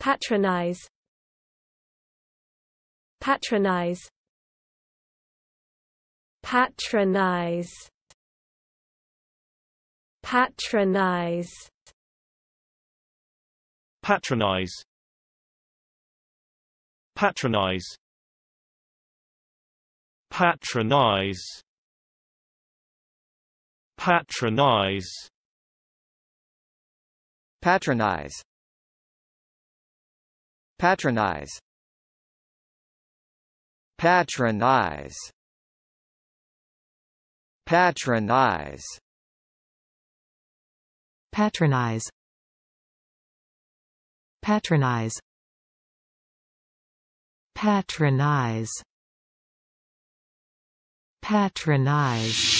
Patronize Patronize Patronize Patronize Patronize Patronize Patronize Patronize Patronize Patronize Patronize Patronize Patronize Patronize Patronize Patronize